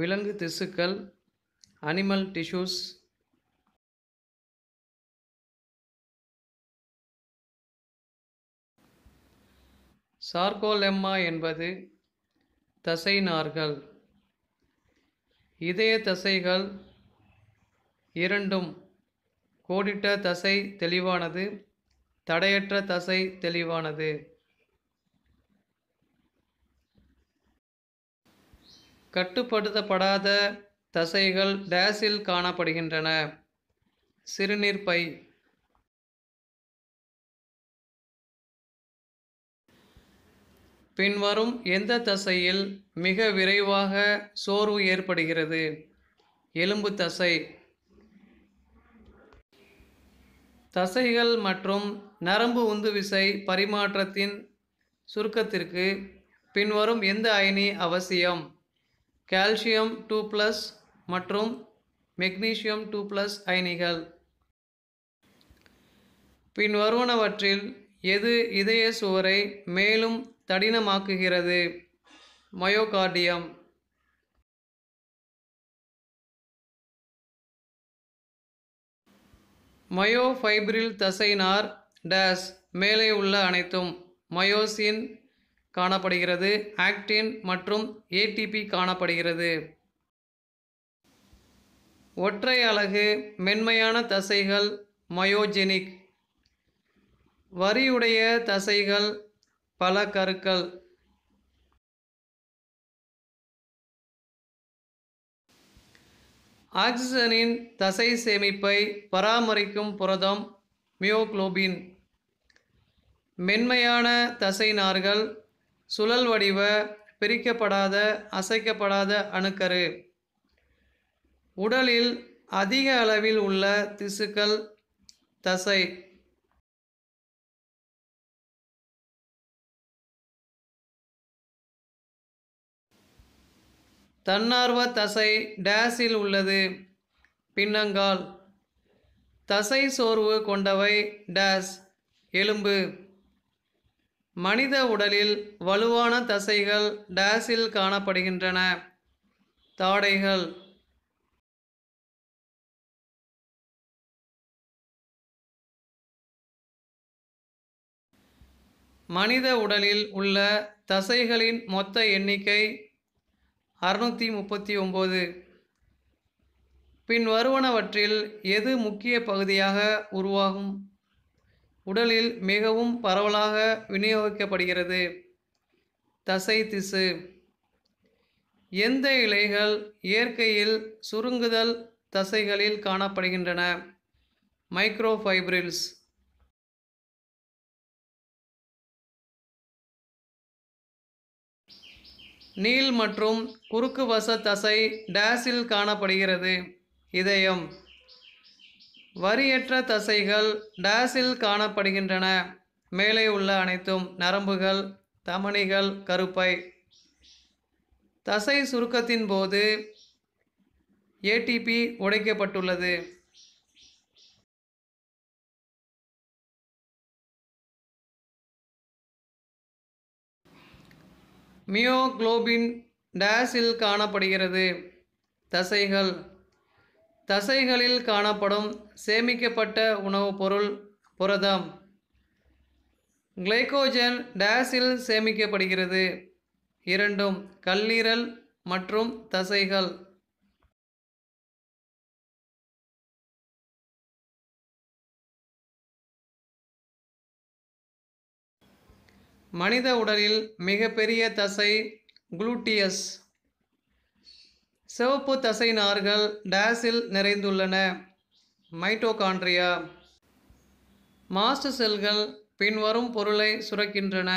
விலங்கு திசுக்கள் animal tissues sarcolemma என்பது தசை நார்கள் இதய தசைகள் இரண்டும் கோடிட்ட தசை தெளிவானது தடையற்ற தசை தெளிவானது கட்டுப்படுத்தப்படாத தசைகள் டேஸில் காணப்படுகின்றன சிறுநீர் பை பின்வரும் எந்த தசையில் மிக விரைவாக சோர்வு ஏற்படுகிறது எலும்பு தசை தசைகள் மற்றும் நரம்பு உந்துவிசை பரிமாற்றத்தின் சுருக்கத்திற்கு பின்வரும் எந்த அயனி அவசியம் கால்சியம் டூ ப்ளஸ் மற்றும் மெக்னீசியம் டூ ப்ளஸ் அயனிகள் பின் வருவனவற்றில் எது இதய சுவரை மேலும் தடினமாக்குகிறது மயோகார்டியம் மயோஃபைப்ரில் தசைனார் டேஸ் மேலே உள்ள அனைத்தும் மயோசின் காணப்படுகிறது ஆக்டின் மற்றும் ஏடிபி காணப்படுகிறது ஒற்றை அலகு மென்மையான தசைகள் மயோஜெனிக் வரியுடைய தசைகள் பல கருக்கள் ஆக்சிஜனின் தசை சேமிப்பை பராமரிக்கும் புரதம் மியோக்ளோபின் மென்மையான தசை நார்கள் சுழல் வடிவ பிரிக்கப்படாத அசைக்கப்படாத அணுக்கரு உடலில் அதிக அளவில் உள்ள திசுக்கள் தசை தன்னார்வ தசை டேஸில் உள்ளது பின்னங்கால் தசை சோர்வு கொண்டவை டேஸ் எலும்பு மனித உடலில் வலுவான தசைகள் டேஸில் காணப்படுகின்றன தாடைகள் மனித உடலில் உள்ள தசைகளின் மொத்த எண்ணிக்கை அறுநூற்றி முப்பத்தி ஒம்பது பின்வருவனவற்றில் எது முக்கிய பகுதியாக உருவாகும் உடலில் மிகவும் பரவலாக விநியோகிக்கப்படுகிறது தசை திசு எந்த இலைகள் இயற்கையில் சுருங்குதல் தசைகளில் காணப்படுகின்றன மைக்ரோஃபைப்ரில்ஸ் நீள் மற்றும் குறுக்கு வச தசை டேஸில் காணப்படுகிறது இதயம் வரியற்ற தசைகள் டேஸில் காணப்படுகின்றன மேலே உள்ள அனைத்தும் நரம்புகள் தமனிகள் கருப்பை தசை சுருக்கத்தின் போது ஏடிபி உடைக்கப்பட்டுள்ளது மியோக்ளோபின் டேஸில் காணப்படுகிறது தசைகள் தசைகளில் காணப்படும் சேமிக்கப்பட்ட உணவுப் பொருள் புரதம் கிளைகோஜன் டேஸில் சேமிக்கப்படுகிறது இரண்டும் கல்லீரல் மற்றும் தசைகள் மனித உடலில் மிகப்பெரிய தசை குளூட்டியஸ் சிவப்பு தசை நார்கள் டேஸில் நிறைந்துள்ளன மைட்டோகான்ட்ரியா மாஸ்ட் செல்கள் பின்வரும் பொருளை சுரக்கின்றன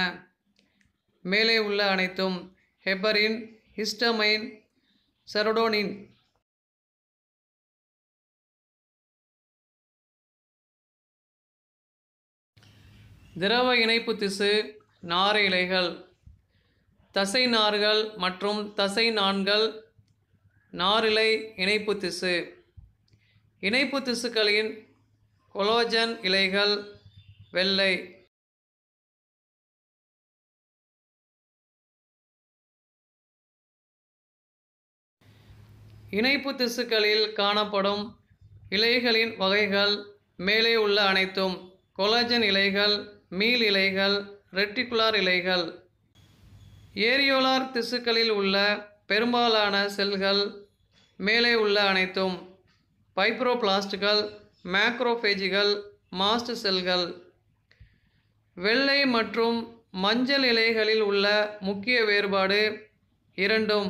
மேலே உள்ள அனைத்தும் ஹெப்பரின் ஹிஸ்டமைன் செரடோனின் திரவ இணைப்பு திசு நார இலைகள் தசை நார்கள் மற்றும் தசை நான்கள் நாரிலை இணைப்பு திசு இணைப்பு திசுக்களின் கொலோஜன் இலைகள் வெள்ளை இணைப்பு திசுக்களில் காணப்படும் இலைகளின் வகைகள் மேலே உள்ள அனைத்தும் கொலஜன் இலைகள் மீள் இலைகள் ரெட்டிகுலார் இலைகள் ஏரியோலார் திசுக்களில் உள்ள பெரும்பாலான செல்கள் மேலே உள்ள அனைத்தும் பைப்ரோபிளாஸ்டுகள் மேக்ரோஃபேஜிகள் மாஸ்ட் செல்கள் வெள்ளை மற்றும் மஞ்சள் இலைகளில் உள்ள முக்கிய வேறுபாடு இரண்டும்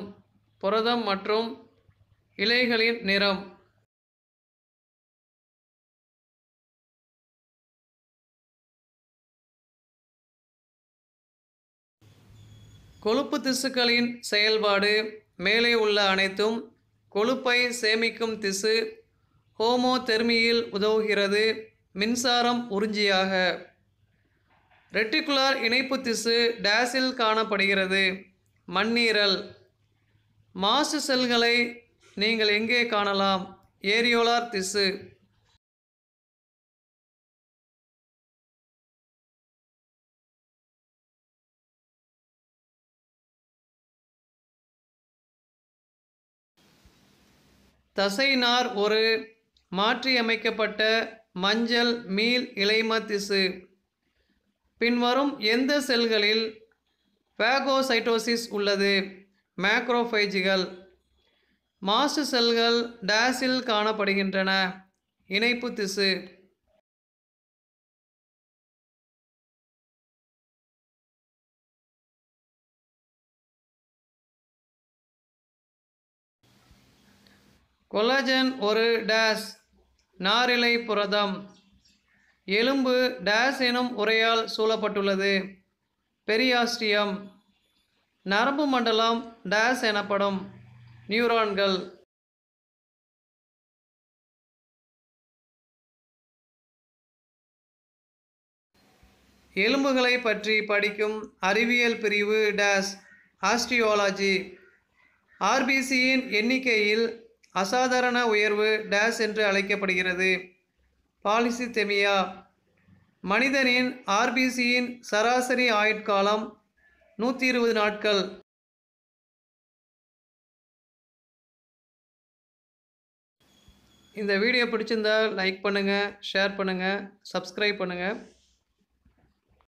புரதம் மற்றும் இலைகளின் நிறம் கொழுப்பு திசுக்களின் செயல்பாடு மேலே உள்ள அனைத்தும் கொழுப்பை சேமிக்கும் திசு தெர்மியில் உதவுகிறது மின்சாரம் உறிஞ்சியாக ரெட்டிகுலார் இணைப்பு திசு டேஸில் காணப்படுகிறது மண்ணீரல் மாசு செல்களை நீங்கள் எங்கே காணலாம் ஏரியோலார் திசு தசைநார் ஒரு மாற்றியமைக்கப்பட்ட மஞ்சள் மீள் இலைம திசு பின்வரும் எந்த செல்களில் ஃபேகோசைட்டோசிஸ் உள்ளது மேக்ரோஃபைஜிகள் மாசு செல்கள் டேஸில் காணப்படுகின்றன இணைப்பு திசு கொலஜன் ஒரு டேஸ் நாரிலை புரதம் எலும்பு டேஸ் எனும் உரையால் சூழப்பட்டுள்ளது பெரியாஸ்டியம் நரம்பு மண்டலம் டேஸ் எனப்படும் நியூரான்கள் எலும்புகளை பற்றி படிக்கும் அறிவியல் பிரிவு டேஸ் ஆஸ்டியோலாஜி ஆர்பிசியின் எண்ணிக்கையில் அசாதாரண உயர்வு டேஸ் என்று அழைக்கப்படுகிறது பாலிசித்தெமியா மனிதனின் ஆர்பிசியின் சராசரி ஆயுட்காலம் நூற்றி இருபது நாட்கள் இந்த வீடியோ பிடிச்சிருந்தால் லைக் பண்ணுங்கள் ஷேர் பண்ணுங்கள் சப்ஸ்கிரைப் பண்ணுங்கள்